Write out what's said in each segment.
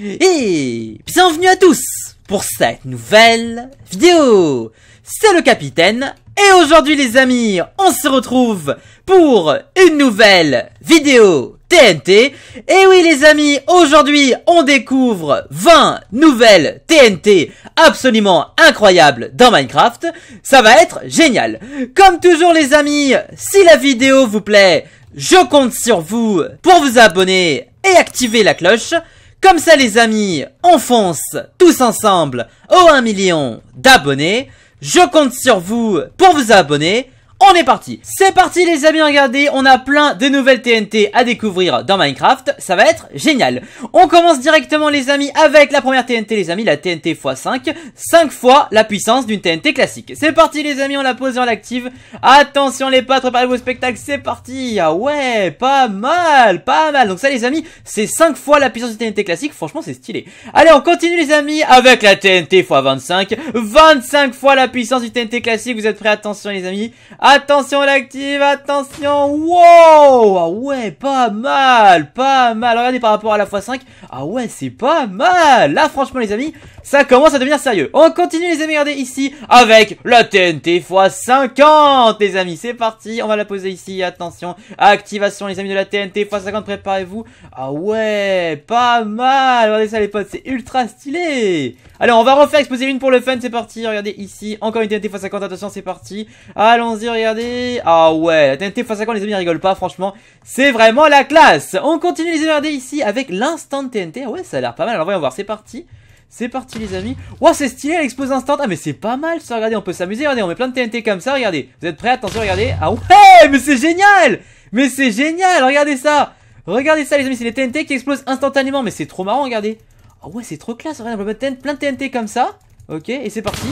Et bienvenue à tous pour cette nouvelle vidéo C'est le capitaine et aujourd'hui les amis, on se retrouve pour une nouvelle vidéo TNT Et oui les amis, aujourd'hui on découvre 20 nouvelles TNT absolument incroyables dans Minecraft Ça va être génial Comme toujours les amis, si la vidéo vous plaît, je compte sur vous pour vous abonner et activer la cloche comme ça les amis, on fonce tous ensemble au 1 million d'abonnés. Je compte sur vous pour vous abonner on est parti C'est parti les amis, regardez, on a plein de nouvelles TNT à découvrir dans Minecraft, ça va être génial On commence directement les amis avec la première TNT les amis, la TNT x5, 5 fois la puissance d'une TNT classique. C'est parti les amis, on la pose et on l'active. Attention les pâtres préparez vos spectacles, c'est parti Ah ouais, pas mal, pas mal Donc ça les amis, c'est 5 fois la puissance d'une TNT classique, franchement c'est stylé. Allez, on continue les amis avec la TNT x25, 25 fois la puissance d'une TNT classique, vous êtes prêts Attention les amis Attention l'active, attention Wow Ah ouais, pas mal, pas mal Regardez par rapport à la fois 5 ah ouais, c'est pas mal Là, franchement les amis, ça commence à devenir sérieux. On continue les amis, regardez ici avec la TNT x50 les amis, c'est parti, on va la poser ici, attention, activation les amis de la TNT x50, préparez-vous. Ah ouais, pas mal, regardez ça les potes, c'est ultra stylé. Allez, on va refaire exposer une pour le fun, c'est parti, regardez ici, encore une TNT x50, attention, c'est parti. Allons-y, regardez. Ah ouais, la TNT x50 les amis, rigole pas, franchement, c'est vraiment la classe. On continue les amis, regardez ici avec l'instant TNT, ah ouais, ça a l'air pas mal, alors voyons voir, c'est parti. C'est parti les amis. ouah c'est stylé explose instant. Ah mais c'est pas mal ça, regardez, on peut s'amuser. Regardez, on met plein de TNT comme ça, regardez. Vous êtes prêts Attention, regardez. Ah ouais, mais c'est génial Mais c'est génial, regardez ça Regardez ça les amis, c'est les TNT qui explosent instantanément. Mais c'est trop marrant, regardez. Ah ouais, c'est trop classe, regardez, on peut mettre plein de TNT comme ça. Ok, et c'est parti.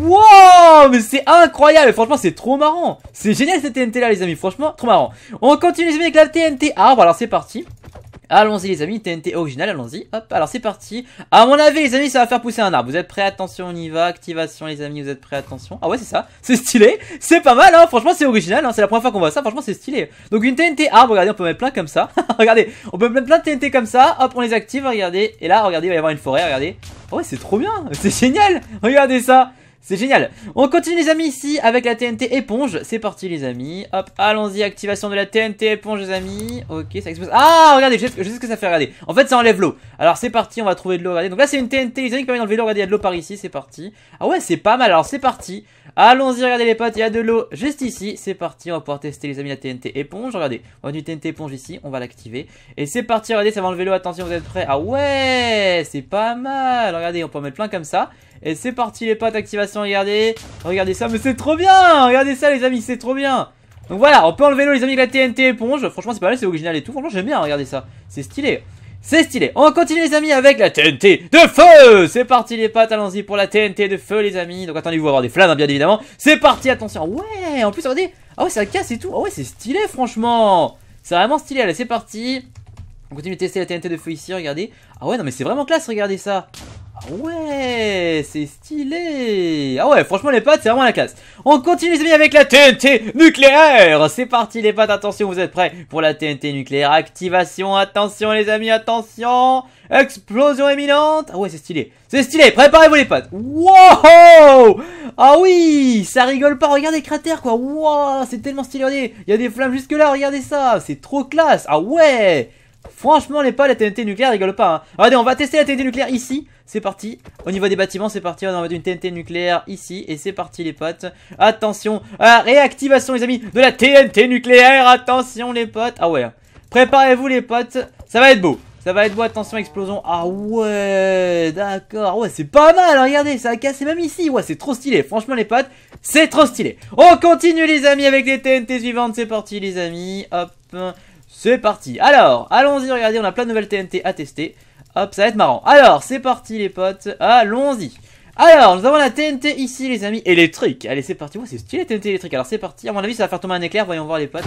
Wow Mais c'est incroyable Franchement c'est trop marrant C'est génial cette TNT là les amis Franchement trop marrant On continue les amis avec la TNT arbre ah, Alors c'est parti Allons-y les amis, TNT original, allons-y. Hop, alors c'est parti. À mon avis les amis, ça va faire pousser un arbre. Vous êtes prêts Attention, on y va. Activation les amis, vous êtes prêts Attention. Ah ouais, c'est ça. C'est stylé. C'est pas mal hein. Franchement, c'est original hein. C'est la première fois qu'on voit ça. Franchement, c'est stylé. Donc une TNT arbre, regardez, on peut mettre plein comme ça. regardez, on peut mettre plein de TNT comme ça. Hop, on les active, regardez. Et là, regardez, il va y avoir une forêt, regardez. Oh ouais, c'est trop bien. C'est génial. Regardez ça. C'est génial. On continue les amis ici avec la TNT éponge. C'est parti les amis. Hop, allons-y. Activation de la TNT éponge les amis. Ok, ça explose. Ah, regardez, je sais, ce que ça fait, regardez. En fait, ça enlève l'eau. Alors c'est parti, on va trouver de l'eau, regardez. Donc là, c'est une TNT les amis qui permet le l'eau. Regardez, il y a de l'eau par ici, c'est parti. Ah ouais, c'est pas mal. Alors c'est parti. Allons-y, regardez les potes, il y a de l'eau juste ici. C'est parti, on va pouvoir tester les amis la TNT éponge. Regardez, on a du TNT éponge ici, on va l'activer. Et c'est parti, regardez, ça va enlever l'eau. Attention, vous êtes prêts. Ah ouais, c'est pas mal. Regardez, on peut en mettre plein comme ça. Et c'est parti les potes, activation, regardez. Regardez ça, mais c'est trop bien Regardez ça les amis, c'est trop bien Donc voilà, on peut enlever l'eau les amis avec la TNT éponge. Franchement c'est pas mal, c'est original et tout. Franchement j'aime bien, regardez ça. C'est stylé. C'est stylé. On continue les amis avec la TNT de feu C'est parti les pattes, allons-y pour la TNT de feu les amis. Donc attendez-vous à avoir des flammes hein, bien évidemment. C'est parti, attention. Ouais, en plus regardez. Ah ouais, ça casse et tout. Ah ouais, c'est stylé franchement. C'est vraiment stylé. Allez, c'est parti. On continue de tester la TNT de feu ici, regardez. Ah ouais, non mais c'est vraiment classe, regardez ça ouais, c'est stylé Ah ouais, franchement les pattes, c'est vraiment la classe. On continue les amis avec la TNT nucléaire C'est parti les pattes, attention, vous êtes prêts pour la TNT nucléaire. Activation, attention les amis, attention Explosion éminente Ah ouais, c'est stylé. C'est stylé, préparez-vous les pattes. Wow Ah oui, ça rigole pas, regardez les cratères quoi. Wow, c'est tellement stylé, Il y a des flammes jusque là, regardez ça. C'est trop classe. Ah ouais Franchement, les potes, la TNT nucléaire rigole pas. Hein. Regardez, on va tester la TNT nucléaire ici. C'est parti. Au niveau des bâtiments, c'est parti. On va mettre une TNT nucléaire ici. Et c'est parti, les potes. Attention. la réactivation, les amis, de la TNT nucléaire. Attention, les potes. Ah ouais. Hein. Préparez-vous, les potes. Ça va être beau. Ça va être beau, attention, explosion. Ah ouais, d'accord. Ouais, c'est pas mal, hein. regardez, ça a cassé même ici. Ouais, c'est trop stylé. Franchement, les potes, c'est trop stylé. On continue, les amis, avec les TNT suivantes. C'est parti, les amis. Hop. C'est parti Alors, allons-y, regardez, on a plein de nouvelles TNT à tester. Hop, ça va être marrant. Alors, c'est parti les potes, allons-y alors, nous avons la TNT ici, les amis, électrique. Allez, c'est parti. Ouais, c'est stylé, TNT électrique. Alors, c'est parti. À mon avis, ça va faire tomber un éclair. Voyons voir les potes.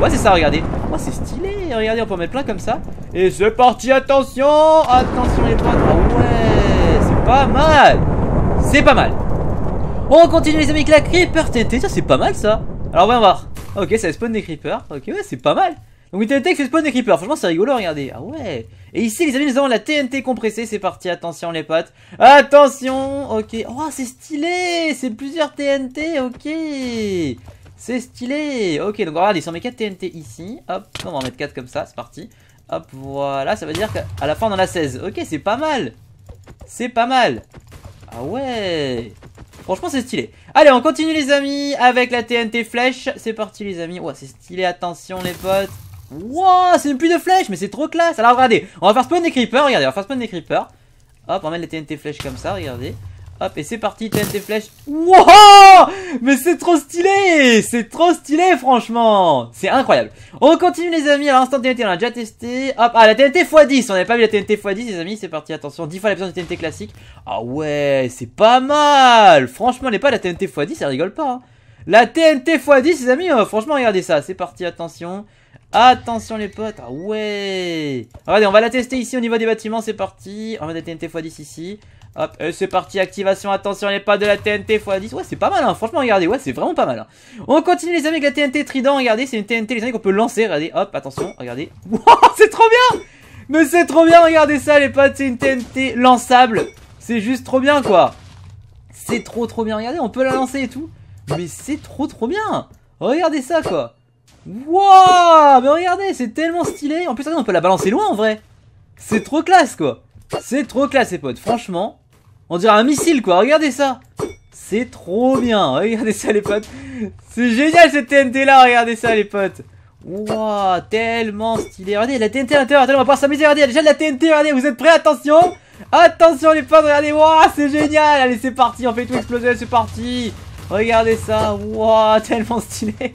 Ouais, c'est ça, regardez. Ouais, c'est stylé. Regardez, on peut en mettre plein comme ça. Et c'est parti, attention. Attention, les potes. Ah ouais, c'est pas mal. C'est pas mal. On continue, les amis, avec la Creeper TNT. Ça, c'est pas mal, ça. Alors, voyons voir. Ok, ça spawn des Creepers. Ok, ouais, c'est pas mal. Donc une TNT qui spawn des creepers. Franchement, c'est rigolo, regardez. Ah ouais. Et ici, les amis, nous avons la TNT compressée. C'est parti. Attention, les potes. Attention. Ok. Oh, c'est stylé. C'est plusieurs TNT. Ok. C'est stylé. Ok, donc regardez, si on met 4 TNT ici. Hop, on va en mettre 4 comme ça. C'est parti. Hop, voilà. Ça veut dire qu'à la fin, on en a 16. Ok, c'est pas mal. C'est pas mal. Ah ouais. Franchement, c'est stylé. Allez, on continue, les amis, avec la TNT flèche. C'est parti, les amis. Ouais, c'est stylé. Attention, les potes. Wouah, c'est une pluie de flèches, mais c'est trop classe. Alors regardez, on va faire spawn des creepers, regardez, on va faire spawn des creepers. Hop, on met la TNT flèche comme ça, regardez. Hop, et c'est parti, TNT flèche Wouah Mais c'est trop stylé C'est trop stylé, franchement C'est incroyable. On continue, les amis. à l'instant TNT, on l'a déjà testé. Hop, ah, la TNT x10. On n'avait pas vu la TNT x10, les amis. C'est parti, attention. 10 fois la puissance de TNT classique. Ah ouais, c'est pas mal Franchement, n'est pas la TNT x10, ça rigole pas. Hein. La TNT x10, les amis. Euh, franchement, regardez ça. C'est parti, attention. Attention les potes, ah ouais Regardez, on va la tester ici au niveau des bâtiments, c'est parti. On va mettre la TNT x10 ici. Hop, euh, c'est parti, activation, attention les potes de la TNT x10. Ouais, c'est pas mal, hein. franchement, regardez, ouais, c'est vraiment pas mal. Hein. On continue les amis la TNT Trident, regardez, c'est une TNT les amis qu'on peut lancer, regardez, hop, attention, regardez. c'est trop bien Mais c'est trop bien, regardez ça les potes, c'est une TNT lançable. C'est juste trop bien quoi. C'est trop trop bien, regardez, on peut la lancer et tout. Mais c'est trop trop bien Regardez ça quoi Wouah Mais regardez, c'est tellement stylé. En plus, on peut la balancer loin en vrai. C'est trop classe quoi. C'est trop classe les potes, franchement. On dirait un missile quoi, regardez ça. C'est trop bien, regardez ça les potes. C'est génial cette TNT là, regardez ça les potes. Wouah, tellement stylé. Regardez, la TNT à l'intérieur, attendez, on va pouvoir s'amuser, regardez, déjà de la TNT, regardez, vous êtes prêts, attention Attention les potes, regardez, wouah, c'est génial Allez, c'est parti, on fait tout exploser, c'est parti Regardez ça, wow, tellement stylé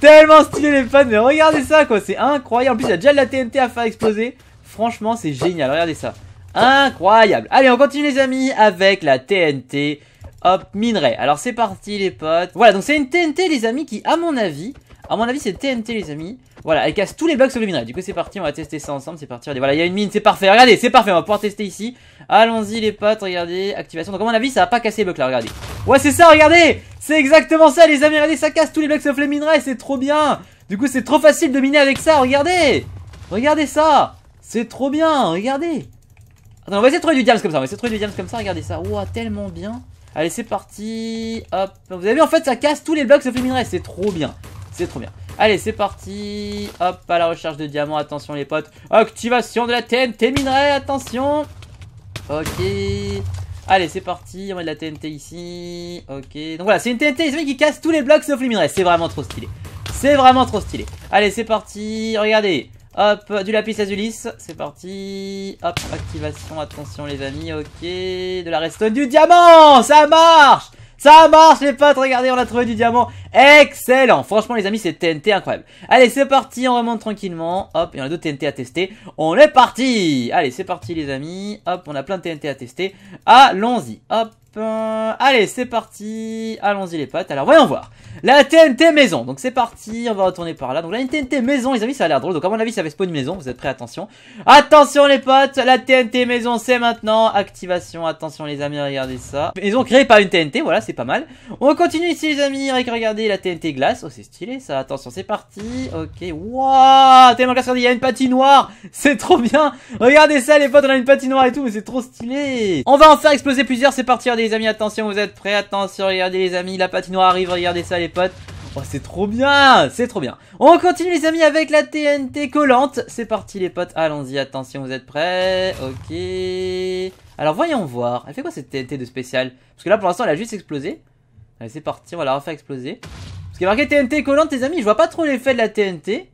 Tellement stylé les fans, mais regardez ça quoi, c'est incroyable En plus il y a déjà de la TNT à faire exploser Franchement c'est génial, regardez ça Incroyable Allez on continue les amis avec la TNT Hop, minerai Alors c'est parti les potes Voilà donc c'est une TNT les amis qui à mon avis à mon avis c'est TNT les amis Voilà elle casse tous les blocs sur le minerai Du coup c'est parti on va tester ça ensemble c'est parti Regardez voilà il y a une mine c'est parfait Regardez c'est parfait on va pouvoir tester ici Allons-y les potes regardez Activation Donc à mon avis ça va pas casser les blocs là regardez Ouais, c'est ça, regardez C'est exactement ça, les amis, regardez, ça casse tous les blocs sauf les minerais, c'est trop bien Du coup, c'est trop facile de miner avec ça, regardez Regardez ça C'est trop bien, regardez Attends, on va essayer de trouver du diamant comme ça, on va essayer de trouver du diamant comme ça, regardez ça. Ouah, tellement bien Allez, c'est parti Hop Vous avez vu, en fait, ça casse tous les blocs sauf les minerais, c'est trop bien C'est trop bien Allez, c'est parti Hop, à la recherche de diamants, attention les potes Activation de la TNT minerais, attention Ok Allez, c'est parti, on met de la TNT ici. Ok, donc voilà, c'est une TNT ici qui casse tous les blocs sauf les minerais. C'est vraiment trop stylé. C'est vraiment trop stylé. Allez, c'est parti, regardez. Hop, du lapis azulis, c'est parti. Hop, activation, attention les amis, ok. De la redstone, du diamant, ça marche ça marche les potes, regardez, on a trouvé du diamant. Excellent. Franchement les amis, c'est TNT incroyable. Allez, c'est parti, on remonte tranquillement. Hop, il y en a deux TNT à tester. On est parti. Allez, c'est parti les amis. Hop, on a plein de TNT à tester. Allons-y. Hop, Allez, c'est parti. Allons-y les potes Alors, voyons voir. La TNT maison. Donc, c'est parti. On va retourner par là. Donc, la TNT maison, les amis, ça a l'air drôle. Donc, à mon avis, ça va spawn une maison. Vous êtes prêts Attention. Attention les potes. La TNT maison, c'est maintenant. Activation. Attention les amis, regardez ça. ils ont créé par une TNT. Voilà, c'est pas mal. On continue ici les amis avec, regardez, la TNT glace. Oh, c'est stylé ça. Attention, c'est parti. Ok. Waouh. Tellement glace, regardez, il y a une patinoire. C'est trop bien. Regardez ça les potes, on a une patinoire et tout, mais c'est trop stylé. On va en faire exploser plusieurs. C'est parti, regardez les amis, attention, vous êtes prêts Attention, regardez les amis, la patinoire arrive, regardez ça les potes. Oh, c'est trop bien C'est trop bien On continue les amis avec la TNT collante. C'est parti les potes, allons-y, attention, vous êtes prêts Ok... Alors voyons voir, elle fait quoi cette TNT de spécial Parce que là pour l'instant elle a juste explosé. Allez c'est parti, on va la refaire exploser. Parce qu'il y a marqué TNT collante les amis, je vois pas trop l'effet de la TNT.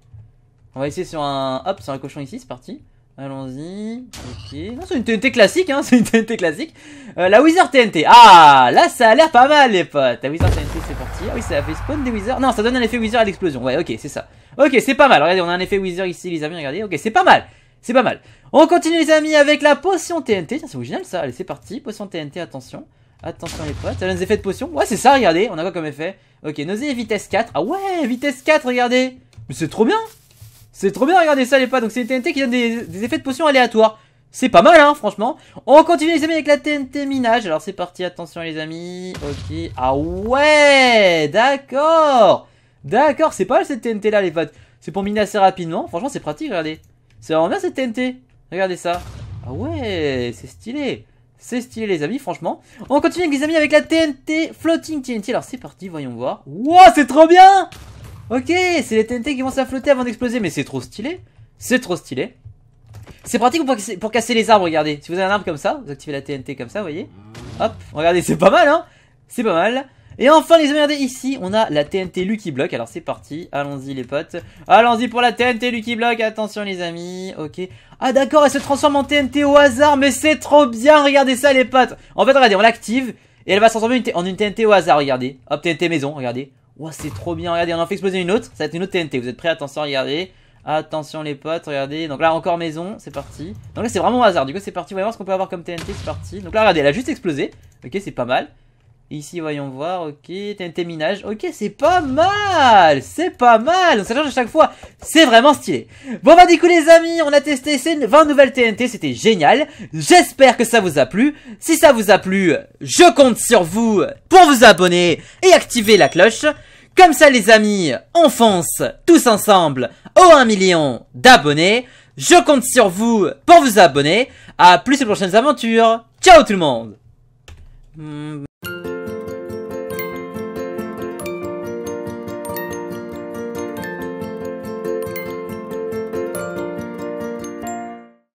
On va essayer sur un... Hop, sur un cochon ici, c'est parti. Allons-y. Ok. Ah, c'est une TNT classique, hein. C'est une TNT classique. Euh, la Wizard TNT. Ah, là, ça a l'air pas mal, les potes. La Wizard TNT, c'est parti. Ah oui, ça fait spawn des Wizards. Non, ça donne un effet Wizard à l'explosion. Ouais, ok, c'est ça. Ok, c'est pas mal. Regardez, on a un effet Wizard ici, les amis. Regardez. Ok, c'est pas mal. C'est pas mal. On continue, les amis, avec la potion TNT. Tiens, c'est original, ça. Allez, c'est parti. Potion TNT, attention. Attention les potes, ça donne des effets de potion. Ouais, c'est ça, regardez, on a quoi comme effet Ok, nausée, vitesse 4. Ah ouais, vitesse 4, regardez. Mais c'est trop bien c'est trop bien, regardez ça les potes Donc c'est une TNT qui donne des, effets de potions aléatoires. C'est pas mal, hein, franchement. On continue, les amis, avec la TNT minage. Alors, c'est parti, attention, les amis. Ok. Ah ouais D'accord D'accord, c'est pas mal, cette TNT-là, les potes. C'est pour miner assez rapidement. Franchement, c'est pratique, regardez. C'est vraiment bien, cette TNT. Regardez ça. Ah ouais, c'est stylé. C'est stylé, les amis, franchement. On continue, les amis, avec la TNT Floating TNT. Alors, c'est parti, voyons voir. Wow, c'est trop bien Ok, c'est les TNT qui vont flotter avant d'exploser. Mais c'est trop stylé. C'est trop stylé. C'est pratique pour casser, pour casser, les arbres, regardez. Si vous avez un arbre comme ça, vous activez la TNT comme ça, vous voyez. Hop, regardez, c'est pas mal, hein C'est pas mal. Et enfin, les amis, regardez, ici, on a la TNT Lucky Block. Alors, c'est parti. Allons-y, les potes. Allons-y pour la TNT Lucky Block. Attention, les amis. Ok. Ah, d'accord, elle se transforme en TNT au hasard. Mais c'est trop bien. Regardez ça, les potes. En fait, regardez, on l'active. Et elle va se transformer en une TNT au hasard, regardez. Hop, TNT maison, regardez. Ouais, c'est trop bien. Regardez, on en fait exploser une autre. Ça va être une autre TNT. Vous êtes prêts Attention, regardez. Attention les potes, regardez. Donc là, encore maison, c'est parti. Donc là, c'est vraiment au hasard. Du coup, c'est parti. Voyons voir ce qu'on peut avoir comme TNT. C'est parti. Donc là, regardez, elle a juste explosé. Ok, c'est pas mal. Ici, voyons voir, ok, TNT minage, ok, c'est pas mal, c'est pas mal, On ça à chaque fois, c'est vraiment stylé. Bon bah du coup les amis, on a testé ces 20 nouvelles TNT, c'était génial, j'espère que ça vous a plu, si ça vous a plu, je compte sur vous pour vous abonner et activer la cloche. Comme ça les amis, on fonce tous ensemble au 1 million d'abonnés. Je compte sur vous pour vous abonner. À plus de prochaines aventures. Ciao tout le monde hmm.